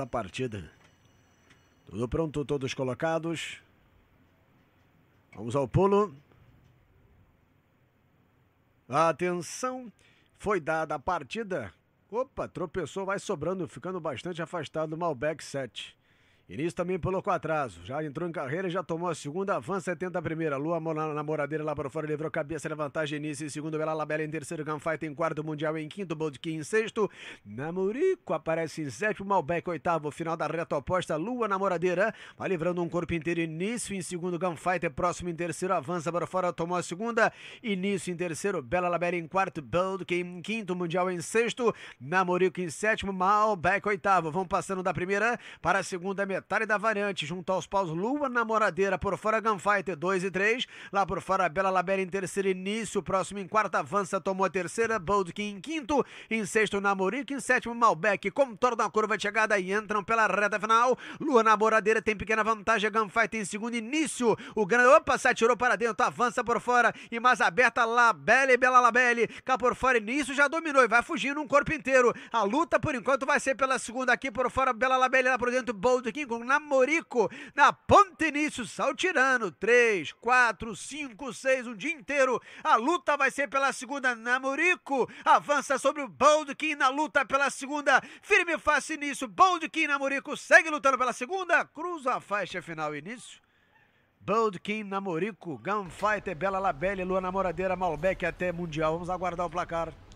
a partida. Tudo pronto, todos colocados. Vamos ao pulo. Atenção, foi dada a partida. Opa, tropeçou, vai sobrando, ficando bastante afastado do Malbec 7. Início também pulou com atraso. Já entrou em carreira, já tomou a segunda, avança 70 a primeira. Lua na, na moradeira lá para fora, livrou cabeça, na vantagem início. Em segundo, Bela Labela em terceiro, Gunfight em quarto, Mundial em quinto, Boldkin em sexto. Namurico aparece em sétimo, Malbec oitavo, final da reta oposta. Lua na moradeira, vai livrando um corpo inteiro. Início em segundo, Gunfight é próximo em terceiro, avança para fora, tomou a segunda. Início em terceiro, Bela Labela em quarto, Boldkin em quinto, Mundial em sexto. Namurico em sétimo, Malbec oitavo. Vão passando da primeira para a segunda metade detalhe da variante, junto aos paus Lua Namoradeira, por fora Gunfighter 2 e 3, lá por fora Bela Labela em terceiro início, próximo em quarta avança, tomou a terceira, Boldkin em quinto, em sexto Namorico, em sétimo Malbec, contorna a curva de chegada e entram pela reta final, Lua Namoradeira tem pequena vantagem, Gunfighter em segundo início, o grande, opa, se atirou para dentro, avança por fora, e mais aberta Labelle, Bela Labelle, cá por fora início, já dominou e vai fugindo um corpo inteiro, a luta por enquanto vai ser pela segunda aqui por fora, Bela Labelle lá por dentro, Boldkin Antígon, Namorico, na Ponte Início, Saltirano, 3, 4, 5, 6, um dia inteiro. A luta vai ser pela segunda, Namorico avança sobre o Baldkin na luta pela segunda, firme face início, Baldkin, Namorico segue lutando pela segunda, cruza a faixa final, início. Baldkin, Namorico, Gunfighter, Bela Labelle, Lua Namoradeira, Malbec até Mundial. Vamos aguardar o placar.